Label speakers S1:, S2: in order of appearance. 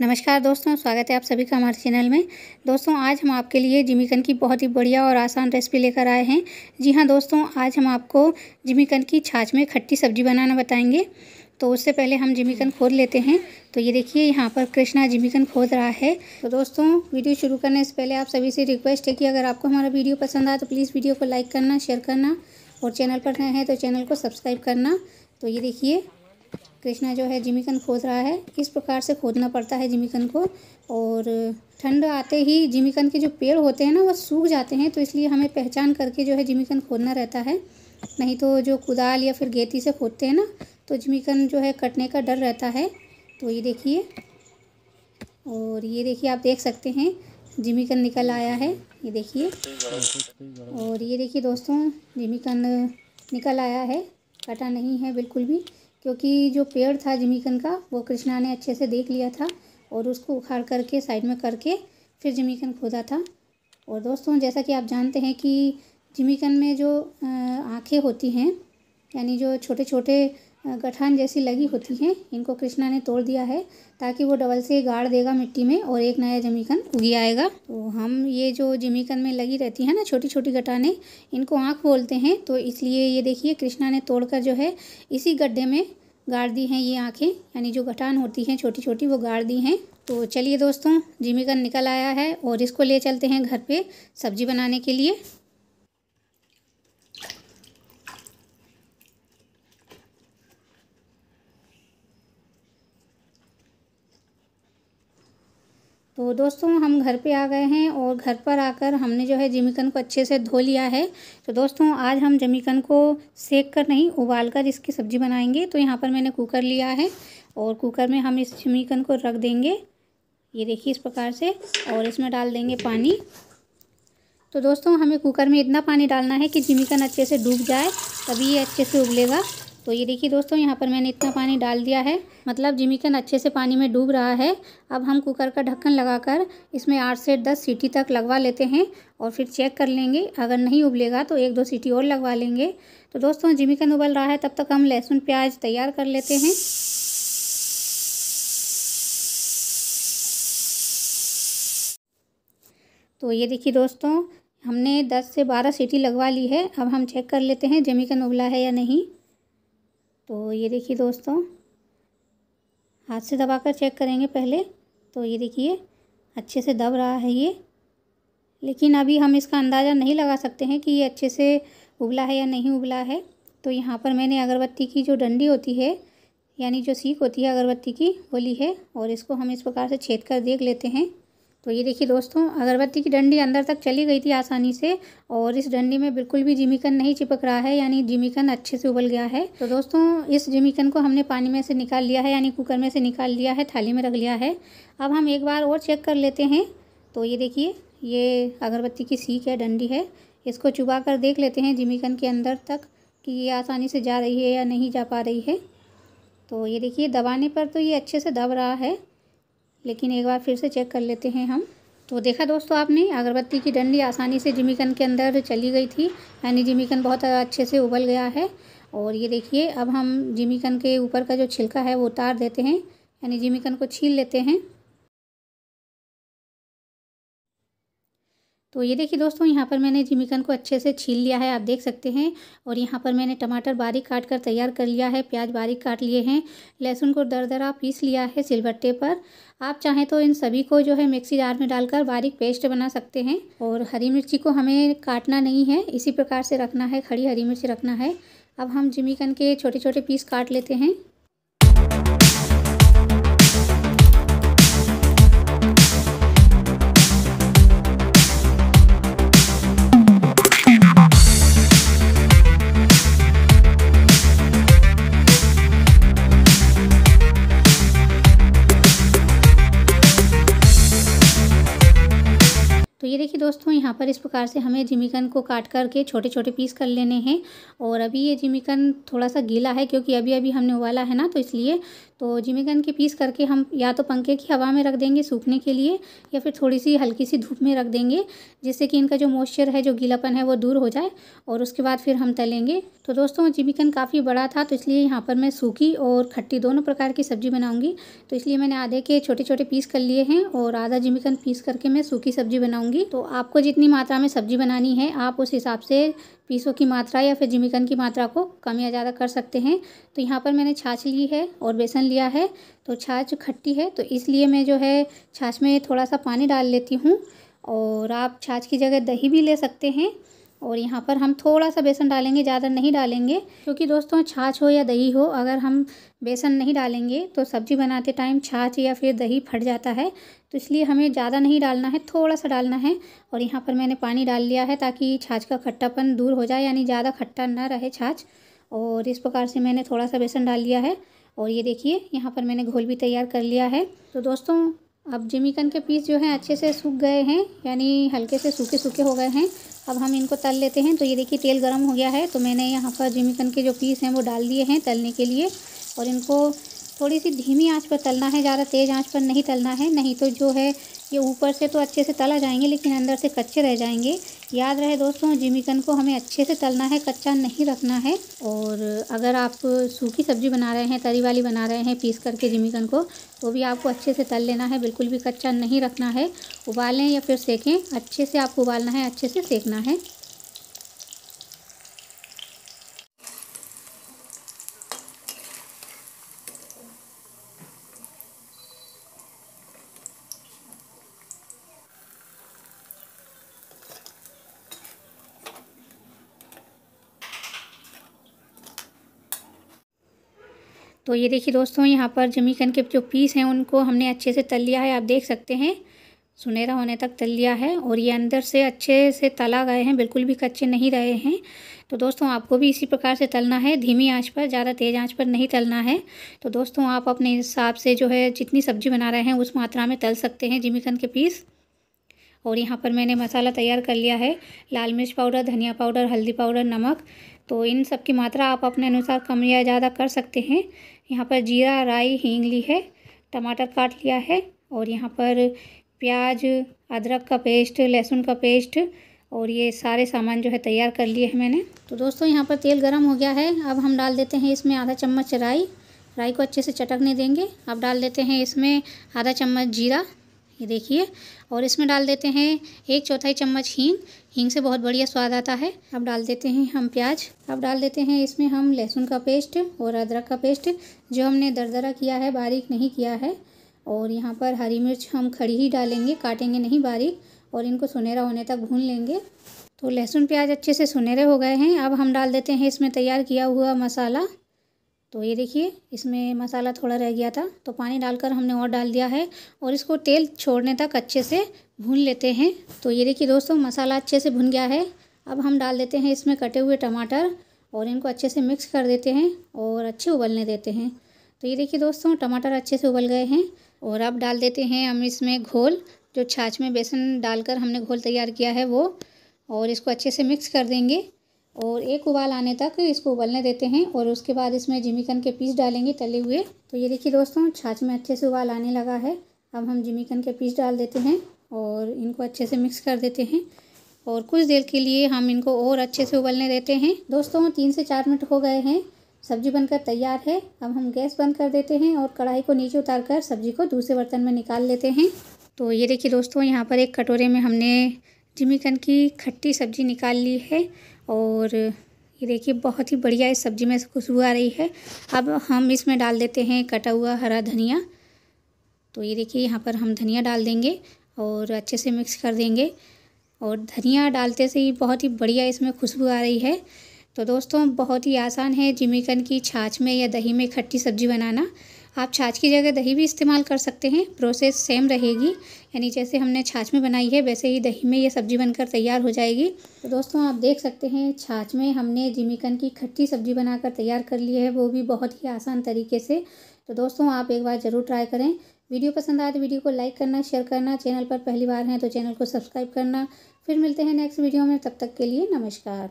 S1: नमस्कार दोस्तों स्वागत है आप सभी का हमारे चैनल में दोस्तों आज हम आपके लिए जिमीकन की बहुत ही बढ़िया और आसान रेसिपी लेकर आए हैं जी हाँ दोस्तों आज हम आपको जिमीकन की छाछ में खट्टी सब्जी बनाना बताएंगे तो उससे पहले हम जिमीकन खोद लेते हैं तो ये देखिए यहाँ पर कृष्णा जिमीकन खोद रहा है तो दोस्तों वीडियो शुरू करने से पहले आप सभी से रिक्वेस्ट है कि अगर आपको हमारा वीडियो पसंद आए तो प्लीज़ वीडियो को लाइक करना शेयर करना और चैनल पर नए हैं तो चैनल को सब्सक्राइब करना तो ये देखिए कृष्णा जो है जिमिकन खोद रहा है किस प्रकार से खोदना पड़ता है जिमिकन को और ठंड आते ही जिमिकन के जो पेड़ होते हैं ना वो सूख जाते हैं तो इसलिए हमें पहचान करके जो है जिमिकन खोदना रहता है नहीं तो जो कुदाल या फिर गेती से खोदते हैं ना तो जिमिकन जो है कटने का डर रहता है तो ये देखिए और ये देखिए आप देख सकते हैं जिमिकन निकल आया है ये देखिए और ये देखिए दोस्तों जिमिकन निकल आया है कटा नहीं है बिल्कुल भी क्योंकि जो पेड़ था जिमीकन का वो कृष्णा ने अच्छे से देख लिया था और उसको उखाड़ करके साइड में करके फिर जिमीकन खोदा था और दोस्तों जैसा कि आप जानते हैं कि जिमीकन में जो आँखें होती हैं यानी जो छोटे छोटे गठान जैसी लगी होती हैं इनको कृष्णा ने तोड़ दिया है ताकि वो डबल से गाड़ देगा मिट्टी में और एक नया जमीकन उगी आएगा तो हम ये जो जमीकन में लगी रहती है ना छोटी छोटी गठाने इनको आँख बोलते हैं तो इसलिए ये देखिए कृष्णा ने तोड़कर जो है इसी गड्ढे में गाड़ दी हैं ये आँखें यानी जो गठान होती हैं छोटी छोटी वो गाड़ दी हैं तो चलिए दोस्तों जिमीकन निकल आया है और इसको ले चलते हैं घर पे सब्जी बनाने के लिए तो दोस्तों हम घर पे आ गए हैं और घर पर आकर हमने जो है जमीकन को अच्छे से धो लिया है तो दोस्तों आज हम जमीकन को सेक कर नहीं उबाल कर इसकी सब्ज़ी बनाएंगे तो यहाँ पर मैंने कुकर लिया है और कुकर में हम इस जमीकन को रख देंगे ये देखिए इस प्रकार से और इसमें डाल देंगे पानी तो दोस्तों हमें कुकर में इतना पानी डालना है कि जिमिकन अच्छे से डूब जाए तभी ये अच्छे से उबलेगा तो ये देखिए दोस्तों यहाँ पर मैंने इतना पानी डाल दिया है मतलब जिमीकन अच्छे से पानी में डूब रहा है अब हम कुकर का ढक्कन लगाकर इसमें आठ से दस सीटी तक लगवा लेते हैं और फिर चेक कर लेंगे अगर नहीं उबलेगा तो एक दो सीटी और लगवा लेंगे तो दोस्तों जिमीकन उबल रहा है तब तक हम लहसुन प्याज तैयार कर लेते हैं तो ये देखिए दोस्तों हमने 10 से 12 सीटी लगवा ली है अब हम चेक कर लेते हैं जमीकन उबला है या नहीं तो ये देखिए दोस्तों हाथ से दबाकर चेक करेंगे पहले तो ये देखिए अच्छे से दब रहा है ये लेकिन अभी हम इसका अंदाज़ा नहीं लगा सकते हैं कि ये अच्छे से उबला है या नहीं उबला है तो यहाँ पर मैंने अगरबत्ती की जो डंडी होती है यानी जो सीख होती है अगरबत्ती की वो ली है और इसको हम इस प्रकार से छेद कर देख लेते हैं तो ये देखिए दोस्तों अगरबत्ती की डंडी अंदर तक चली गई थी आसानी से और इस डंडी में बिल्कुल भी जिमिकन नहीं चिपक रहा है यानी जिमिकन अच्छे से उबल गया है तो दोस्तों इस जिमिकन को हमने पानी में से निकाल लिया है यानी कुकर में से निकाल लिया है थाली में रख लिया है अब हम एक बार और चेक कर लेते हैं तो ये देखिए ये अगरबत्ती की सीख है डंडी है इसको चुबा कर देख लेते हैं जिमिकन के अंदर तक कि ये आसानी से जा रही है या नहीं जा पा रही है तो ये देखिए दबाने पर तो ये अच्छे से दब रहा है लेकिन एक बार फिर से चेक कर लेते हैं हम तो देखा दोस्तों आपने अगरबत्ती की डंडी आसानी से जिमीकन के अंदर चली गई थी यानी जिमीकन बहुत अच्छे से उबल गया है और ये देखिए अब हम जिमीकन के ऊपर का जो छिलका है वो उतार देते हैं यानी जिमीकन को छील लेते हैं तो ये देखिए दोस्तों यहाँ पर मैंने जिमिकन को अच्छे से छील लिया है आप देख सकते हैं और यहाँ पर मैंने टमाटर बारीक काट कर तैयार कर लिया है प्याज बारीक काट लिए हैं लहसुन को दर दरा पीस लिया है सिलबट्टे पर आप चाहें तो इन सभी को जो है मिक्सी जार में डालकर बारीक पेस्ट बना सकते हैं और हरी मिर्ची को हमें काटना नहीं है इसी प्रकार से रखना है खड़ी हरी मिर्ची रखना है अब हम जिमिकन के छोटे छोटे पीस काट लेते हैं ये देखिए दोस्तों यहाँ पर इस प्रकार से हमें जिमिकन को काट करके छोटे छोटे पीस कर लेने हैं और अभी ये जिमिकन थोड़ा सा गीला है क्योंकि अभी अभी हमने उबाला है ना तो इसलिए तो जिमीकंद के पीस करके हम या तो पंखे की हवा में रख देंगे सूखने के लिए या फिर थोड़ी सी हल्की सी धूप में रख देंगे जिससे कि इनका जो मॉइस्चर है जो गीलापन है वो दूर हो जाए और उसके बाद फिर हम तलेंगे तो दोस्तों जिमीकंद काफ़ी बड़ा था तो इसलिए यहाँ पर मैं सूखी और खट्टी दोनों प्रकार की सब्ज़ी बनाऊँगी तो इसलिए मैंने आधे के छोटे छोटे पीस कर लिए हैं और आधा जिमीकंद पीस करके मैं सूखी सब्ज़ी बनाऊँगी तो आपको जितनी मात्रा में सब्ज़ी बनानी है आप उस हिसाब से पीसों की मात्रा या फिर जिमिकन की मात्रा को कम या ज़्यादा कर सकते हैं तो यहाँ पर मैंने छाछ ली है और बेसन लिया है तो छाछ खट्टी है तो इसलिए मैं जो है छाछ में थोड़ा सा पानी डाल लेती हूँ और आप छाछ की जगह दही भी ले सकते हैं और यहाँ पर हम थोड़ा सा बेसन डालेंगे ज़्यादा नहीं डालेंगे क्योंकि दोस्तों छाछ हो या दही हो अगर हम बेसन नहीं डालेंगे तो सब्ज़ी बनाते टाइम छाछ या फिर दही फट जाता है तो इसलिए हमें ज़्यादा नहीं डालना है थोड़ा सा डालना है और यहाँ पर मैंने पानी डाल लिया है ताकि छाछ का खट्टापन दूर हो जाए यानी ज़्यादा खट्टा ना रहे छाछ और इस प्रकार से मैंने थोड़ा सा बेसन डाल लिया है और ये देखिए यहाँ पर मैंने घोल भी तैयार कर लिया है तो दोस्तों अब जिमीकन के पीस जो हैं अच्छे से सूख गए हैं यानी हल्के से सूखे सूखे हो गए हैं अब हम इनको तल लेते हैं तो ये देखिए तेल गर्म हो गया है तो मैंने यहाँ पर जिमिकन के जो पीस हैं वो डाल दिए हैं तलने के लिए और इनको थोड़ी सी धीमी आंच पर तलना है ज़्यादा तेज़ आंच पर नहीं तलना है नहीं तो जो है ये ऊपर से तो अच्छे से तला जाएंगे लेकिन अंदर से कच्चे रह जाएंगे याद रहे दोस्तों जिमीकन को हमें अच्छे से तलना है कच्चा नहीं रखना है और अगर आप सूखी सब्जी बना रहे हैं तरी वाली बना रहे हैं पीस करके जिमीकन को तो भी आपको अच्छे से तल लेना है बिल्कुल भी कच्चा नहीं रखना है उबालें या फिर सेकें अच्छे से आपको उबालना है अच्छे से सेकना है तो ये देखिए दोस्तों यहाँ पर जमीकन के जो पीस हैं उनको हमने अच्छे से तल लिया है आप देख सकते हैं सुनहरा होने तक तल लिया है और ये अंदर से अच्छे से तला गए हैं बिल्कुल भी कच्चे नहीं रहे हैं तो दोस्तों आपको भी इसी प्रकार से तलना है धीमी आंच पर ज़्यादा तेज़ आंच पर नहीं तलना है तो दोस्तों आप अपने हिसाब से जो है जितनी सब्ज़ी बना रहे हैं उस मात्रा में तल सकते हैं जिमीकन के पीस और यहाँ पर मैंने मसाला तैयार कर लिया है लाल मिर्च पाउडर धनिया पाउडर हल्दी पाउडर नमक तो इन सब की मात्रा आप अपने अनुसार कम या ज़्यादा कर सकते हैं यहाँ पर जीरा राई हींग ली है टमाटर काट लिया है और यहाँ पर प्याज अदरक का पेस्ट लहसुन का पेस्ट और ये सारे सामान जो है तैयार कर लिए हैं मैंने तो दोस्तों यहाँ पर तेल गरम हो गया है अब हम डाल देते हैं इसमें आधा चम्मच राई राई को अच्छे से चटकने देंगे अब डाल देते हैं इसमें आधा चम्मच जीरा ये देखिए और इसमें डाल देते हैं एक चौथाई चम्मच हींग हींग से बहुत बढ़िया स्वाद आता है अब डाल देते हैं हम प्याज अब डाल देते हैं इसमें हम लहसुन का पेस्ट और अदरक का पेस्ट जो हमने दरदरा किया है बारीक नहीं किया है और यहाँ पर हरी मिर्च हम खड़ी ही डालेंगे काटेंगे नहीं बारीक और इनको सुनहरा होने तक भून लेंगे तो लहसुन प्याज अच्छे से सुनहरे हो गए हैं अब हम डाल देते हैं इसमें तैयार किया हुआ मसाला तो ये देखिए इसमें मसाला थोड़ा रह गया था तो पानी डालकर हमने और डाल दिया है और इसको तेल छोड़ने तक अच्छे से भून लेते हैं तो ये देखिए दोस्तों मसाला अच्छे से भुन गया है अब हम डाल देते हैं इसमें कटे हुए टमाटर और इनको अच्छे से मिक्स कर देते हैं और अच्छे उबलने देते हैं तो ये देखिए दोस्तों टमाटर अच्छे से उबल गए हैं और अब डाल देते हैं हम इसमें घोल जो छाछ में बेसन डालकर हमने घोल तैयार किया है वो और इसको अच्छे से मिक्स कर देंगे और एक उबाल आने तक इसको उबलने देते हैं और उसके बाद इसमें जिमीकन के पीस डालेंगे तले हुए तो ये देखिए दोस्तों छाछ में अच्छे से उबाल आने लगा है अब हम जिमीकन के पीस डाल देते हैं और इनको अच्छे से मिक्स कर देते हैं और कुछ देर के लिए हम इनको और अच्छे से उबलने देते हैं दोस्तों तीन से चार मिनट हो गए हैं सब्जी बनकर तैयार है अब हम गैस बंद कर देते हैं और कढ़ाई को नीचे उतार कर सब्जी को दूसरे बर्तन में निकाल लेते हैं तो ये देखिए दोस्तों यहाँ पर एक कटोरे में हमने जिमीकन की खट्टी सब्जी निकाल ली है और ये देखिए बहुत ही बढ़िया इस सब्ज़ी में खुशबू आ रही है अब हम इसमें डाल देते हैं कटा हुआ हरा धनिया तो ये देखिए यहाँ पर हम धनिया डाल देंगे और अच्छे से मिक्स कर देंगे और धनिया डालते से ही बहुत ही बढ़िया इसमें खुशबू आ रही है तो दोस्तों बहुत ही आसान है जिमीकन की छाछ में या दही में खट्टी सब्ज़ी बनाना आप छाछ की जगह दही भी इस्तेमाल कर सकते हैं प्रोसेस सेम रहेगी यानी जैसे हमने छाछ में बनाई है वैसे ही दही में ये सब्ज़ी बनकर तैयार हो जाएगी तो दोस्तों आप देख सकते हैं छाछ में हमने जिमिकन की खट्टी सब्ज़ी बनाकर तैयार कर ली है वो भी बहुत ही आसान तरीके से तो दोस्तों आप एक बार ज़रूर ट्राई करें वीडियो पसंद आए तो वीडियो को लाइक करना शेयर करना चैनल पर पहली बार हैं तो चैनल को सब्सक्राइब करना फिर मिलते हैं नेक्स्ट वीडियो में तब तक के लिए नमस्कार